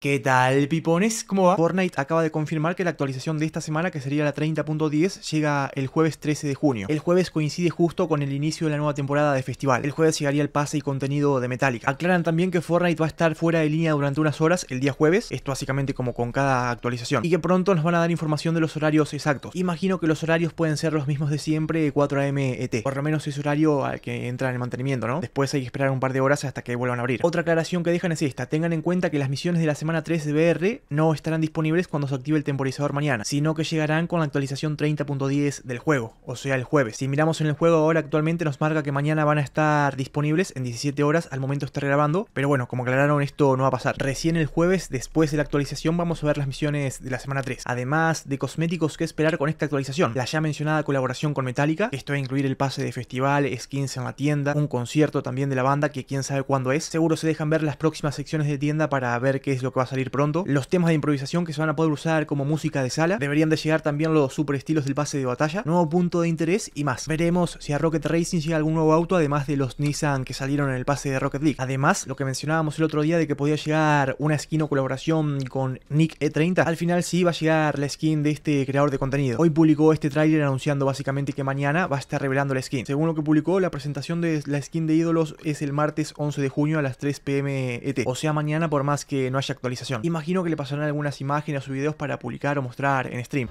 ¿Qué tal, pipones? ¿Cómo va? Fortnite acaba de confirmar que la actualización de esta semana, que sería la 30.10, llega el jueves 13 de junio. El jueves coincide justo con el inicio de la nueva temporada de festival. El jueves llegaría el pase y contenido de Metallica. Aclaran también que Fortnite va a estar fuera de línea durante unas horas el día jueves, esto básicamente como con cada actualización, y que pronto nos van a dar información de los horarios exactos. Imagino que los horarios pueden ser los mismos de siempre, 4 am ET, por lo menos es horario al que entra en el mantenimiento, ¿no? Después hay que esperar un par de horas hasta que vuelvan a abrir. Otra aclaración que dejan es esta, tengan en cuenta que las misiones de la semana semana 3 de BR no estarán disponibles cuando se active el temporizador mañana, sino que llegarán con la actualización 30.10 del juego, o sea el jueves. Si miramos en el juego ahora actualmente nos marca que mañana van a estar disponibles en 17 horas, al momento estar grabando, pero bueno, como aclararon esto no va a pasar. Recién el jueves, después de la actualización, vamos a ver las misiones de la semana 3, además de cosméticos que esperar con esta actualización, la ya mencionada colaboración con Metallica, esto va a incluir el pase de festival, skins en la tienda, un concierto también de la banda que quién sabe cuándo es, seguro se dejan ver las próximas secciones de tienda para ver qué es lo que va a salir pronto, los temas de improvisación que se van a poder usar como música de sala, deberían de llegar también los super estilos del pase de batalla, nuevo punto de interés y más. Veremos si a Rocket Racing llega algún nuevo auto, además de los Nissan que salieron en el pase de Rocket League. Además, lo que mencionábamos el otro día de que podía llegar una skin o colaboración con Nick E30, al final sí va a llegar la skin de este creador de contenido. Hoy publicó este tráiler anunciando básicamente que mañana va a estar revelando la skin. Según lo que publicó, la presentación de la skin de ídolos es el martes 11 de junio a las 3 pm ET. O sea, mañana por más que no haya actualizado Imagino que le pasarán algunas imágenes o videos para publicar o mostrar en stream.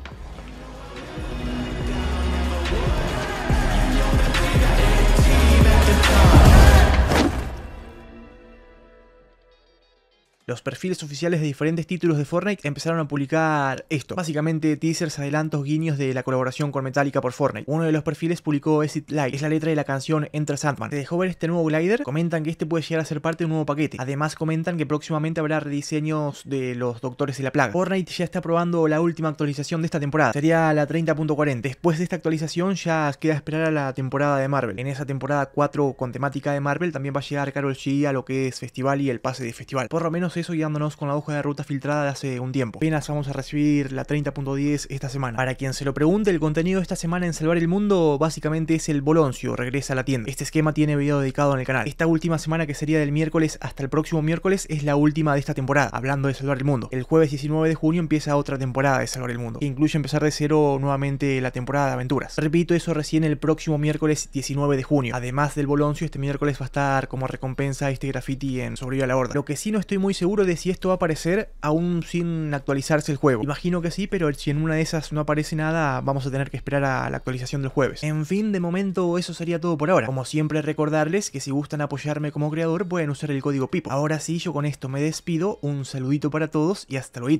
los perfiles oficiales de diferentes títulos de Fortnite empezaron a publicar esto. Básicamente teasers, adelantos, guiños de la colaboración con Metallica por Fortnite. Uno de los perfiles publicó Exit It Like, es la letra de la canción Enter Sandman. Se dejó ver este nuevo glider, comentan que este puede llegar a ser parte de un nuevo paquete. Además comentan que próximamente habrá rediseños de los Doctores y la Plaga. Fortnite ya está probando la última actualización de esta temporada, sería la 30.40. Después de esta actualización ya queda esperar a la temporada de Marvel. En esa temporada 4 con temática de Marvel también va a llegar Carol G a lo que es festival y el pase de festival. Por lo menos eso guiándonos con la hoja de ruta filtrada de hace un tiempo. Apenas vamos a recibir la 30.10 esta semana. Para quien se lo pregunte, el contenido de esta semana en Salvar el Mundo básicamente es el Boloncio, regresa a la tienda. Este esquema tiene video dedicado en el canal. Esta última semana que sería del miércoles hasta el próximo miércoles es la última de esta temporada, hablando de Salvar el Mundo. El jueves 19 de junio empieza otra temporada de Salvar el Mundo, que incluye empezar de cero nuevamente la temporada de aventuras. Repito eso recién el próximo miércoles 19 de junio. Además del Boloncio, este miércoles va a estar como recompensa este graffiti en sobrevivir a la Horda. Lo que sí no estoy muy seguro seguro de si esto va a aparecer aún sin actualizarse el juego. Imagino que sí, pero si en una de esas no aparece nada, vamos a tener que esperar a la actualización del jueves. En fin, de momento eso sería todo por ahora. Como siempre recordarles que si gustan apoyarme como creador pueden usar el código PIPO. Ahora sí, yo con esto me despido, un saludito para todos y hasta luego.